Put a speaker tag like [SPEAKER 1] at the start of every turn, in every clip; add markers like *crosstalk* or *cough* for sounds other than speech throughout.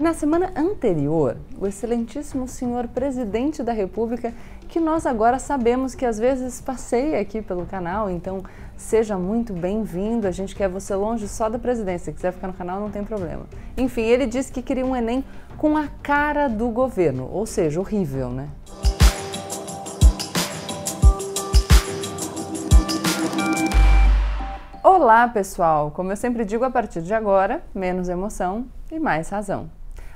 [SPEAKER 1] Na semana anterior, o excelentíssimo senhor presidente da República, que nós agora sabemos que às vezes passeia aqui pelo canal, então seja muito bem-vindo. A gente quer você longe só da presidência. Se quiser ficar no canal, não tem problema. Enfim, ele disse que queria um Enem com a cara do governo, ou seja, horrível, né? Olá, pessoal! Como eu sempre digo, a partir de agora, menos emoção e mais razão.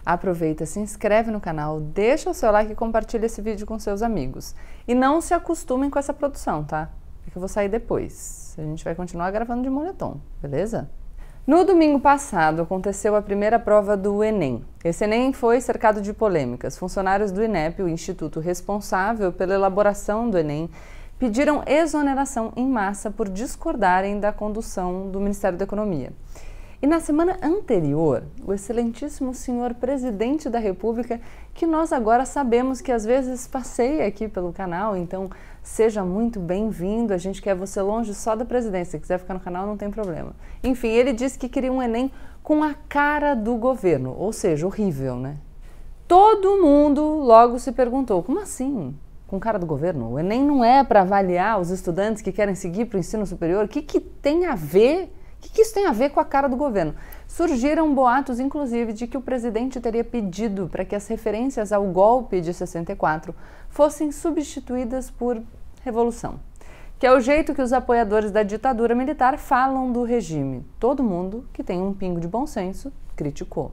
[SPEAKER 1] Aproveita, se inscreve no canal, deixa o seu like e compartilha esse vídeo com seus amigos. E não se acostumem com essa produção, tá? Porque é eu vou sair depois. A gente vai continuar gravando de moletom, beleza? No domingo passado aconteceu a primeira prova do Enem. Esse Enem foi cercado de polêmicas. Funcionários do INEP, o instituto responsável pela elaboração do Enem, pediram exoneração em massa por discordarem da condução do Ministério da Economia. E na semana anterior, o excelentíssimo senhor presidente da República, que nós agora sabemos que às vezes passeia aqui pelo canal, então seja muito bem-vindo. A gente quer você longe só da presidência, se quiser ficar no canal não tem problema. Enfim, ele disse que queria um Enem com a cara do governo, ou seja, horrível, né? Todo mundo logo se perguntou: como assim? Com cara do governo? O Enem não é para avaliar os estudantes que querem seguir para o ensino superior? O que, que tem a ver? O que isso tem a ver com a cara do governo? Surgiram boatos, inclusive, de que o presidente teria pedido para que as referências ao golpe de 64 fossem substituídas por revolução, que é o jeito que os apoiadores da ditadura militar falam do regime. Todo mundo que tem um pingo de bom senso criticou.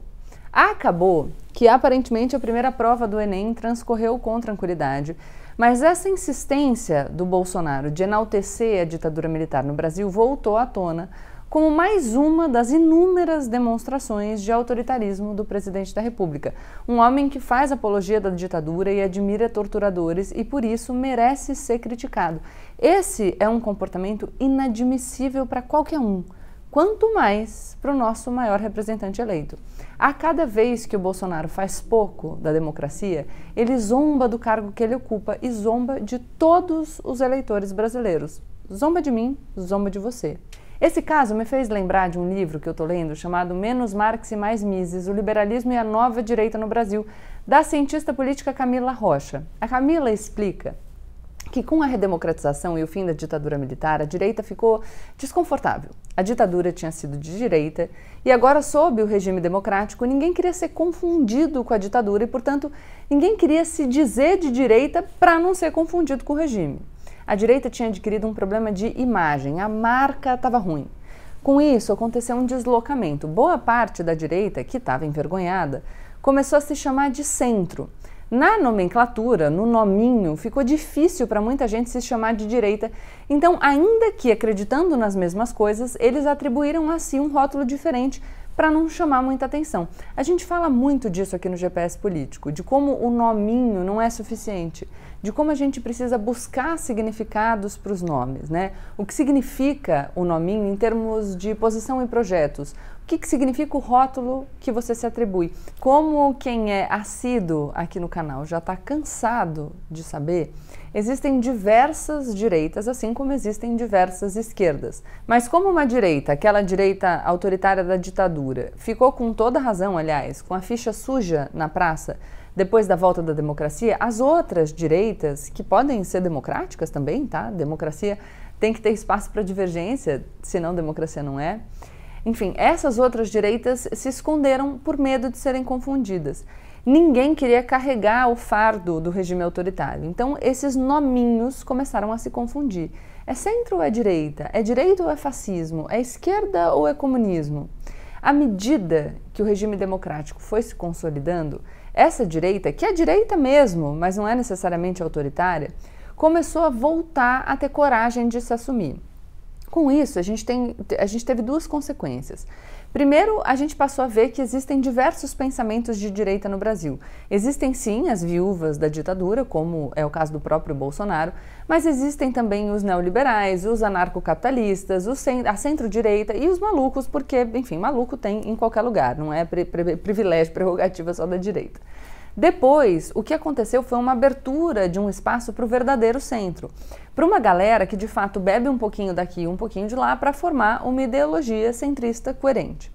[SPEAKER 1] Acabou que aparentemente a primeira prova do Enem transcorreu com tranquilidade, mas essa insistência do Bolsonaro de enaltecer a ditadura militar no Brasil voltou à tona como mais uma das inúmeras demonstrações de autoritarismo do presidente da República, um homem que faz apologia da ditadura e admira torturadores e por isso merece ser criticado. Esse é um comportamento inadmissível para qualquer um quanto mais para o nosso maior representante eleito. A cada vez que o Bolsonaro faz pouco da democracia, ele zomba do cargo que ele ocupa e zomba de todos os eleitores brasileiros. Zomba de mim, zomba de você. Esse caso me fez lembrar de um livro que eu estou lendo chamado Menos Marx e Mais Mises: O Liberalismo e a Nova Direita no Brasil, da cientista política Camila Rocha. A Camila explica que com a redemocratização e o fim da ditadura militar, a direita ficou desconfortável. A ditadura tinha sido de direita e agora, sob o regime democrático, ninguém queria ser confundido com a ditadura e, portanto, ninguém queria se dizer de direita para não ser confundido com o regime a direita tinha adquirido um problema de imagem, a marca estava ruim. Com isso, aconteceu um deslocamento. Boa parte da direita, que estava envergonhada, começou a se chamar de centro. Na nomenclatura, no nominho, ficou difícil para muita gente se chamar de direita, então, ainda que acreditando nas mesmas coisas, eles atribuíram a si um rótulo diferente para não chamar muita atenção. A gente fala muito disso aqui no GPS Político, de como o nominho não é suficiente de como a gente precisa buscar significados para os nomes, né? O que significa o nominho em termos de posição e projetos? O que, que significa o rótulo que você se atribui? Como quem é assíduo aqui no canal já está cansado de saber, existem diversas direitas, assim como existem diversas esquerdas. Mas como uma direita, aquela direita autoritária da ditadura, ficou com toda razão, aliás, com a ficha suja na praça, depois da volta da democracia, as outras direitas, que podem ser democráticas também, tá? Democracia tem que ter espaço para divergência, senão democracia não é. Enfim, essas outras direitas se esconderam por medo de serem confundidas. Ninguém queria carregar o fardo do regime autoritário. Então, esses nominhos começaram a se confundir. É centro ou é direita? É direito ou é fascismo? É esquerda ou é comunismo? À medida que o regime democrático foi se consolidando, essa direita, que é direita mesmo, mas não é necessariamente autoritária, começou a voltar a ter coragem de se assumir. Com isso, a gente, tem, a gente teve duas consequências. Primeiro, a gente passou a ver que existem diversos pensamentos de direita no Brasil. Existem sim as viúvas da ditadura, como é o caso do próprio Bolsonaro, mas existem também os neoliberais, os anarcocapitalistas, a centro-direita e os malucos, porque, enfim, maluco tem em qualquer lugar, não é privilégio, *laughs* prerrogativa só da direita. Depois, o que aconteceu foi uma abertura de um espaço para o verdadeiro centro, para uma galera que de fato bebe um pouquinho daqui e um pouquinho de lá para formar uma ideologia centrista coerente.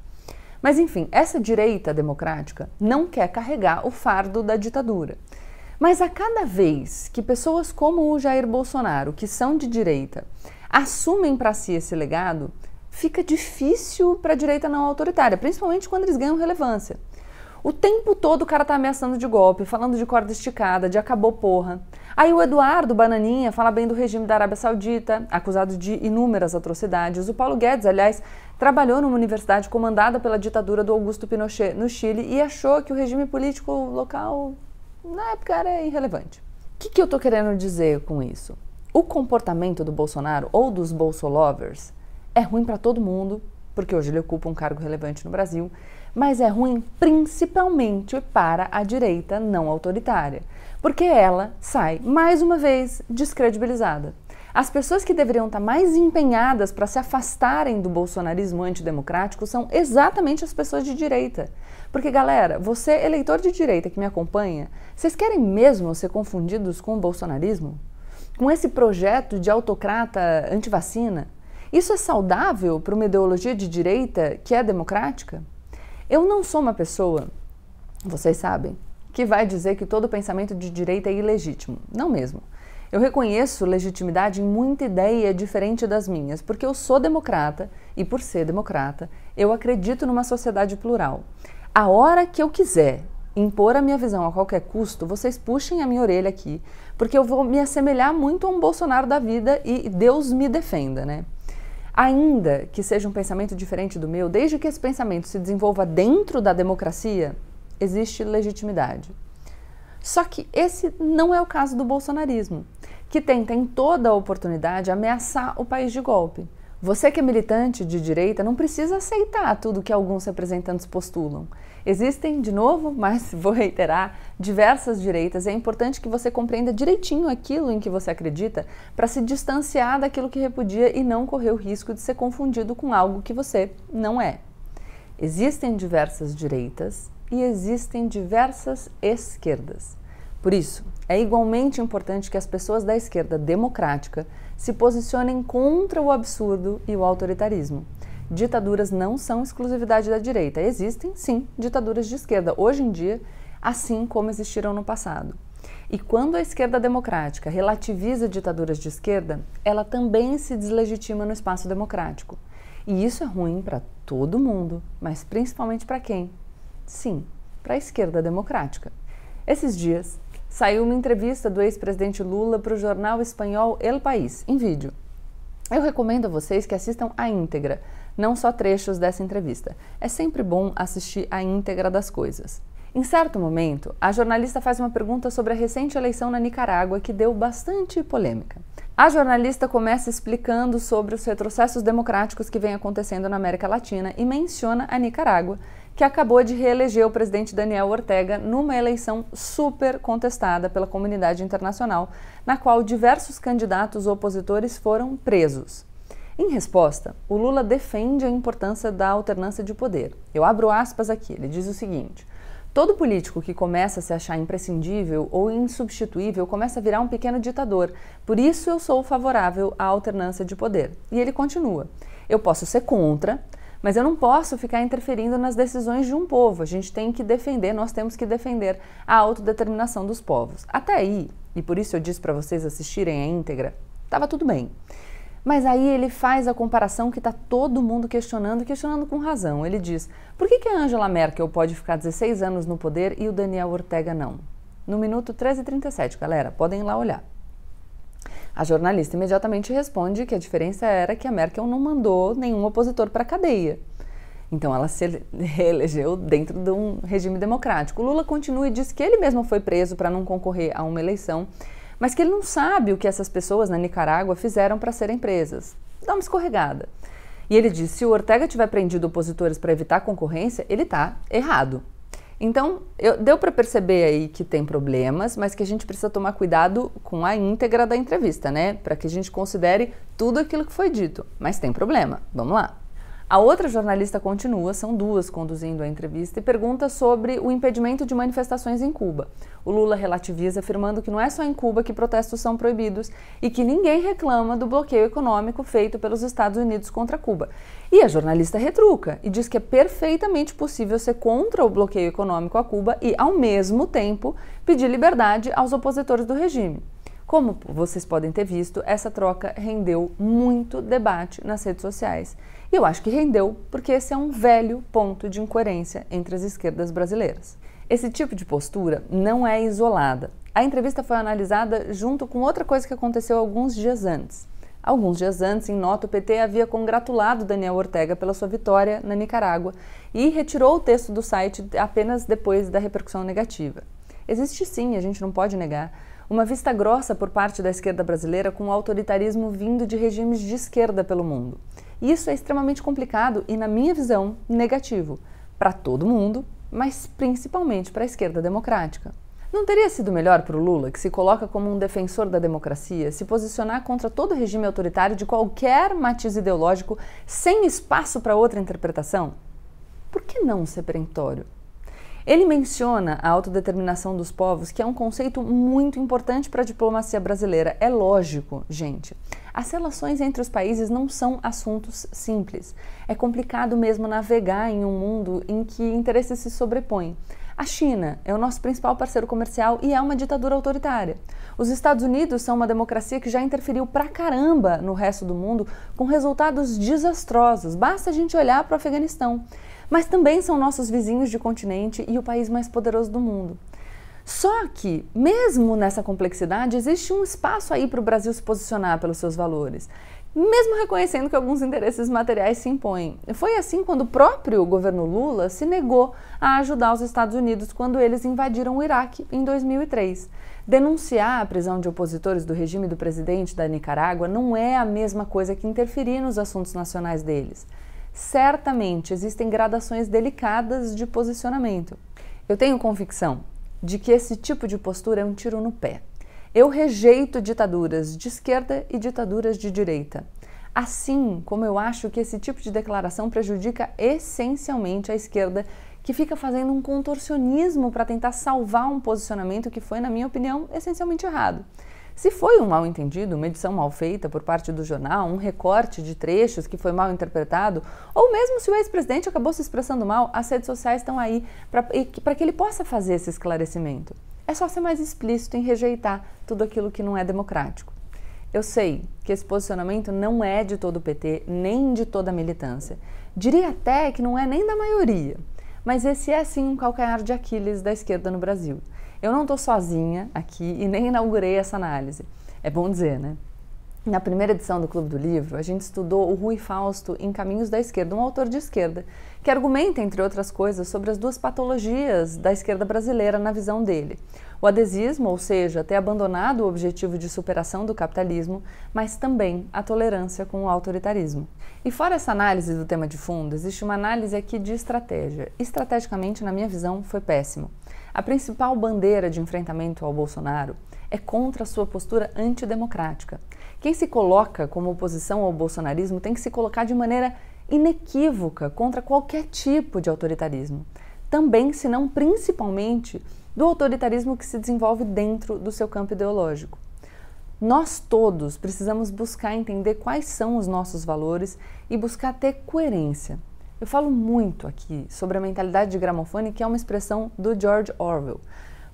[SPEAKER 1] Mas enfim, essa direita democrática não quer carregar o fardo da ditadura. Mas a cada vez que pessoas como o Jair Bolsonaro, que são de direita, assumem para si esse legado, fica difícil para a direita não autoritária, principalmente quando eles ganham relevância. O tempo todo o cara tá ameaçando de golpe, falando de corda esticada, de acabou porra. Aí o Eduardo Bananinha fala bem do regime da Arábia Saudita, acusado de inúmeras atrocidades. O Paulo Guedes, aliás, trabalhou numa universidade comandada pela ditadura do Augusto Pinochet no Chile e achou que o regime político local na época era irrelevante. O que, que eu tô querendo dizer com isso? O comportamento do Bolsonaro ou dos Bolsolovers é ruim para todo mundo, porque hoje ele ocupa um cargo relevante no Brasil, mas é ruim principalmente para a direita não autoritária, porque ela sai, mais uma vez, descredibilizada. As pessoas que deveriam estar mais empenhadas para se afastarem do bolsonarismo antidemocrático são exatamente as pessoas de direita. Porque, galera, você, eleitor de direita que me acompanha, vocês querem mesmo ser confundidos com o bolsonarismo? Com esse projeto de autocrata antivacina? Isso é saudável para uma ideologia de direita que é democrática? Eu não sou uma pessoa, vocês sabem, que vai dizer que todo pensamento de direita é ilegítimo. Não mesmo. Eu reconheço legitimidade em muita ideia diferente das minhas, porque eu sou democrata e, por ser democrata, eu acredito numa sociedade plural. A hora que eu quiser impor a minha visão a qualquer custo, vocês puxem a minha orelha aqui, porque eu vou me assemelhar muito a um Bolsonaro da vida e Deus me defenda, né? ainda que seja um pensamento diferente do meu, desde que esse pensamento se desenvolva dentro da democracia, existe legitimidade. Só que esse não é o caso do bolsonarismo, que tenta em toda a oportunidade ameaçar o país de golpe. Você que é militante de direita não precisa aceitar tudo que alguns representantes postulam. Existem, de novo, mas *laughs* vou reiterar, diversas direitas e é importante que você compreenda direitinho aquilo em que você acredita para se distanciar daquilo que repudia e não correr o risco de ser confundido com algo que você não é. Existem diversas direitas e existem diversas esquerdas. Por isso, é igualmente importante que as pessoas da esquerda democrática se posicionem contra o absurdo e o autoritarismo ditaduras não são exclusividade da direita. Existem, sim, ditaduras de esquerda, hoje em dia, assim como existiram no passado. E quando a esquerda democrática relativiza ditaduras de esquerda, ela também se deslegitima no espaço democrático. E isso é ruim para todo mundo, mas principalmente para quem? Sim, para a esquerda democrática. Esses dias, saiu uma entrevista do ex-presidente Lula para o jornal espanhol El País, em vídeo. Eu recomendo a vocês que assistam a íntegra, não só trechos dessa entrevista. É sempre bom assistir a íntegra das coisas. Em certo momento, a jornalista faz uma pergunta sobre a recente eleição na Nicarágua que deu bastante polêmica. A jornalista começa explicando sobre os retrocessos democráticos que vêm acontecendo na América Latina e menciona a Nicarágua, que acabou de reeleger o presidente Daniel Ortega numa eleição super contestada pela comunidade internacional, na qual diversos candidatos opositores foram presos. Em resposta, o Lula defende a importância da alternância de poder. Eu abro aspas aqui, ele diz o seguinte: Todo político que começa a se achar imprescindível ou insubstituível começa a virar um pequeno ditador. Por isso eu sou favorável à alternância de poder. E ele continua: Eu posso ser contra, mas eu não posso ficar interferindo nas decisões de um povo. A gente tem que defender, nós temos que defender a autodeterminação dos povos. Até aí, e por isso eu disse para vocês assistirem a íntegra, estava tudo bem. Mas aí ele faz a comparação que está todo mundo questionando, questionando com razão. Ele diz: por que, que a Angela Merkel pode ficar 16 anos no poder e o Daniel Ortega não? No minuto 13h37, galera, podem ir lá olhar. A jornalista imediatamente responde que a diferença era que a Merkel não mandou nenhum opositor para a cadeia. Então ela se *laughs* reelegeu dentro de um regime democrático. O Lula continua e diz que ele mesmo foi preso para não concorrer a uma eleição, mas que ele não sabe o que essas pessoas na Nicarágua fizeram para serem presas. Dá uma escorregada. E ele diz: se o Ortega tiver prendido opositores para evitar concorrência, ele está errado. Então, eu, deu para perceber aí que tem problemas, mas que a gente precisa tomar cuidado com a íntegra da entrevista, né? Para que a gente considere tudo aquilo que foi dito. Mas tem problema. Vamos lá. A outra jornalista continua, são duas conduzindo a entrevista, e pergunta sobre o impedimento de manifestações em Cuba. O Lula relativiza, afirmando que não é só em Cuba que protestos são proibidos e que ninguém reclama do bloqueio econômico feito pelos Estados Unidos contra Cuba. E a jornalista retruca e diz que é perfeitamente possível ser contra o bloqueio econômico a Cuba e, ao mesmo tempo, pedir liberdade aos opositores do regime. Como vocês podem ter visto, essa troca rendeu muito debate nas redes sociais. E eu acho que rendeu, porque esse é um velho ponto de incoerência entre as esquerdas brasileiras. Esse tipo de postura não é isolada. A entrevista foi analisada junto com outra coisa que aconteceu alguns dias antes. Alguns dias antes, em nota, o PT havia congratulado Daniel Ortega pela sua vitória na Nicarágua e retirou o texto do site apenas depois da repercussão negativa. Existe sim, a gente não pode negar, uma vista grossa por parte da esquerda brasileira com o autoritarismo vindo de regimes de esquerda pelo mundo. Isso é extremamente complicado e, na minha visão, negativo para todo mundo, mas principalmente para a esquerda democrática. Não teria sido melhor para o Lula, que se coloca como um defensor da democracia, se posicionar contra todo regime autoritário de qualquer matiz ideológico, sem espaço para outra interpretação? Por que não ser perentório? Ele menciona a autodeterminação dos povos, que é um conceito muito importante para a diplomacia brasileira. É lógico, gente. As relações entre os países não são assuntos simples. É complicado mesmo navegar em um mundo em que interesses se sobrepõem. A China é o nosso principal parceiro comercial e é uma ditadura autoritária. Os Estados Unidos são uma democracia que já interferiu pra caramba no resto do mundo com resultados desastrosos. Basta a gente olhar para o Afeganistão mas também são nossos vizinhos de continente e o país mais poderoso do mundo. Só que, mesmo nessa complexidade, existe um espaço aí para o Brasil se posicionar pelos seus valores, mesmo reconhecendo que alguns interesses materiais se impõem. Foi assim quando o próprio governo Lula se negou a ajudar os Estados Unidos quando eles invadiram o Iraque em 2003. Denunciar a prisão de opositores do regime do presidente da Nicarágua não é a mesma coisa que interferir nos assuntos nacionais deles. Certamente existem gradações delicadas de posicionamento. Eu tenho convicção de que esse tipo de postura é um tiro no pé. Eu rejeito ditaduras de esquerda e ditaduras de direita. Assim como eu acho que esse tipo de declaração prejudica essencialmente a esquerda, que fica fazendo um contorcionismo para tentar salvar um posicionamento que foi, na minha opinião, essencialmente errado. Se foi um mal-entendido, uma edição mal feita por parte do jornal, um recorte de trechos que foi mal interpretado, ou mesmo se o ex-presidente acabou se expressando mal, as redes sociais estão aí para que ele possa fazer esse esclarecimento. É só ser mais explícito em rejeitar tudo aquilo que não é democrático. Eu sei que esse posicionamento não é de todo o PT, nem de toda a militância. Diria até que não é nem da maioria. Mas esse é sim um calcanhar de Aquiles da esquerda no Brasil. Eu não estou sozinha aqui e nem inaugurei essa análise. É bom dizer, né? Na primeira edição do Clube do Livro, a gente estudou o Rui Fausto em Caminhos da Esquerda, um autor de esquerda, que argumenta, entre outras coisas, sobre as duas patologias da esquerda brasileira na visão dele. O adesismo, ou seja, ter abandonado o objetivo de superação do capitalismo, mas também a tolerância com o autoritarismo. E fora essa análise do tema de fundo, existe uma análise aqui de estratégia. Estrategicamente, na minha visão, foi péssimo. A principal bandeira de enfrentamento ao Bolsonaro é contra a sua postura antidemocrática. Quem se coloca como oposição ao bolsonarismo tem que se colocar de maneira inequívoca contra qualquer tipo de autoritarismo, também, se não principalmente, do autoritarismo que se desenvolve dentro do seu campo ideológico. Nós todos precisamos buscar entender quais são os nossos valores e buscar ter coerência. Eu falo muito aqui sobre a mentalidade de gramofone, que é uma expressão do George Orwell.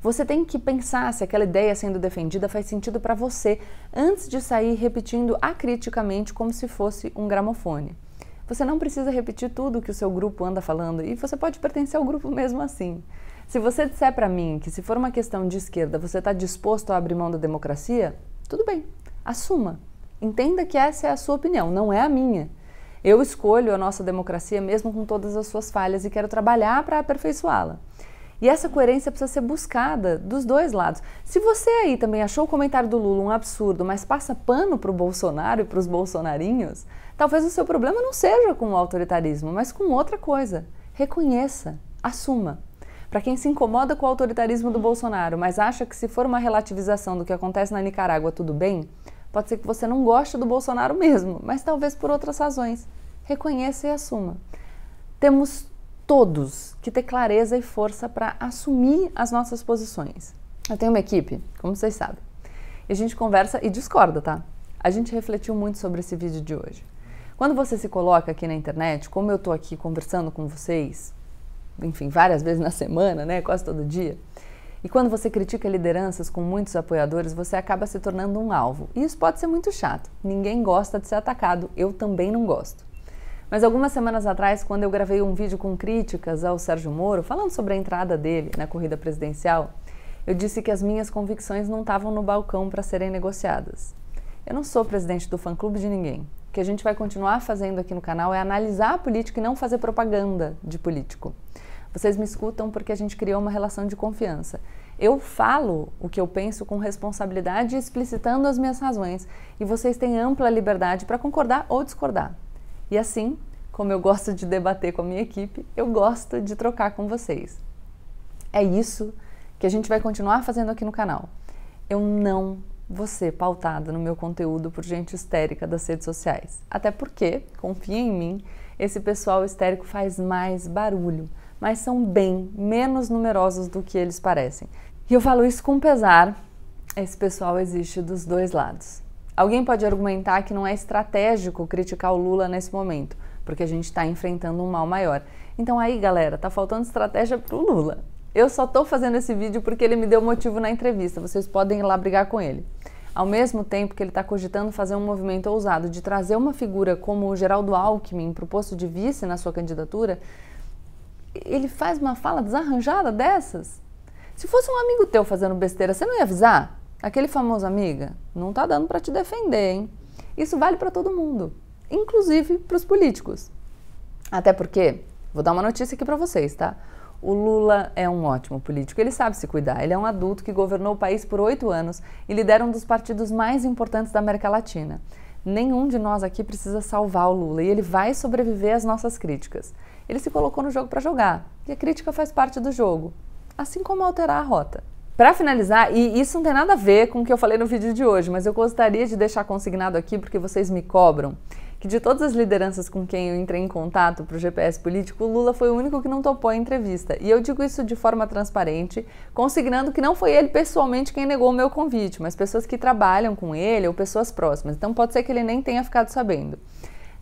[SPEAKER 1] Você tem que pensar se aquela ideia sendo defendida faz sentido para você antes de sair repetindo acriticamente como se fosse um gramofone. Você não precisa repetir tudo que o seu grupo anda falando e você pode pertencer ao grupo mesmo assim. Se você disser para mim que se for uma questão de esquerda você está disposto a abrir mão da democracia, tudo bem, assuma. Entenda que essa é a sua opinião, não é a minha. Eu escolho a nossa democracia mesmo com todas as suas falhas e quero trabalhar para aperfeiçoá-la. E essa coerência precisa ser buscada dos dois lados. Se você aí também achou o comentário do Lula um absurdo, mas passa pano para o Bolsonaro e para os bolsonarinhos, talvez o seu problema não seja com o autoritarismo, mas com outra coisa. Reconheça, assuma. Para quem se incomoda com o autoritarismo do Bolsonaro, mas acha que se for uma relativização do que acontece na Nicarágua, tudo bem, Pode ser que você não goste do Bolsonaro mesmo, mas talvez por outras razões. Reconheça e assuma. Temos todos que ter clareza e força para assumir as nossas posições. Eu tenho uma equipe, como vocês sabem, e a gente conversa e discorda, tá? A gente refletiu muito sobre esse vídeo de hoje. Quando você se coloca aqui na internet, como eu estou aqui conversando com vocês, enfim, várias vezes na semana, né, quase todo dia, e quando você critica lideranças com muitos apoiadores, você acaba se tornando um alvo. E isso pode ser muito chato. Ninguém gosta de ser atacado, eu também não gosto. Mas algumas semanas atrás, quando eu gravei um vídeo com críticas ao Sérgio Moro, falando sobre a entrada dele na corrida presidencial, eu disse que as minhas convicções não estavam no balcão para serem negociadas. Eu não sou presidente do fã-clube de ninguém. O que a gente vai continuar fazendo aqui no canal é analisar a política e não fazer propaganda de político. Vocês me escutam porque a gente criou uma relação de confiança. Eu falo o que eu penso com responsabilidade, explicitando as minhas razões, e vocês têm ampla liberdade para concordar ou discordar. E assim, como eu gosto de debater com a minha equipe, eu gosto de trocar com vocês. É isso que a gente vai continuar fazendo aqui no canal. Eu não vou ser pautada no meu conteúdo por gente histérica das redes sociais. Até porque, confia em mim, esse pessoal histérico faz mais barulho mas são bem menos numerosos do que eles parecem. E eu falo isso com pesar, esse pessoal existe dos dois lados. Alguém pode argumentar que não é estratégico criticar o Lula nesse momento, porque a gente está enfrentando um mal maior. Então aí, galera, tá faltando estratégia pro Lula. Eu só tô fazendo esse vídeo porque ele me deu motivo na entrevista, vocês podem ir lá brigar com ele. Ao mesmo tempo que ele está cogitando fazer um movimento ousado de trazer uma figura como o Geraldo Alckmin para o posto de vice na sua candidatura, ele faz uma fala desarranjada dessas. Se fosse um amigo teu fazendo besteira, você não ia avisar? Aquele famoso amiga, não tá dando para te defender, hein? Isso vale para todo mundo, inclusive para os políticos. Até porque, vou dar uma notícia aqui para vocês, tá? O Lula é um ótimo político, ele sabe se cuidar. Ele é um adulto que governou o país por oito anos e lidera um dos partidos mais importantes da América Latina nenhum de nós aqui precisa salvar o Lula e ele vai sobreviver às nossas críticas. Ele se colocou no jogo para jogar e a crítica faz parte do jogo, assim como alterar a rota. Para finalizar, e isso não tem nada a ver com o que eu falei no vídeo de hoje, mas eu gostaria de deixar consignado aqui porque vocês me cobram que de todas as lideranças com quem eu entrei em contato para o GPS político, o Lula foi o único que não topou a entrevista. E eu digo isso de forma transparente, consignando que não foi ele pessoalmente quem negou o meu convite, mas pessoas que trabalham com ele ou pessoas próximas. Então pode ser que ele nem tenha ficado sabendo.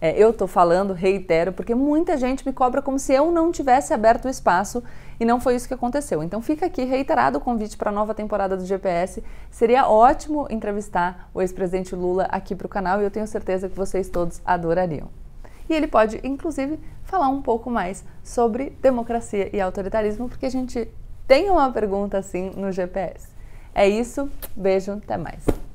[SPEAKER 1] É, eu estou falando, reitero, porque muita gente me cobra como se eu não tivesse aberto o espaço e não foi isso que aconteceu. Então fica aqui reiterado o convite para a nova temporada do GPS. Seria ótimo entrevistar o ex-presidente Lula aqui para o canal e eu tenho certeza que vocês todos adorariam. E ele pode, inclusive, falar um pouco mais sobre democracia e autoritarismo, porque a gente tem uma pergunta assim no GPS. É isso, beijo, até mais.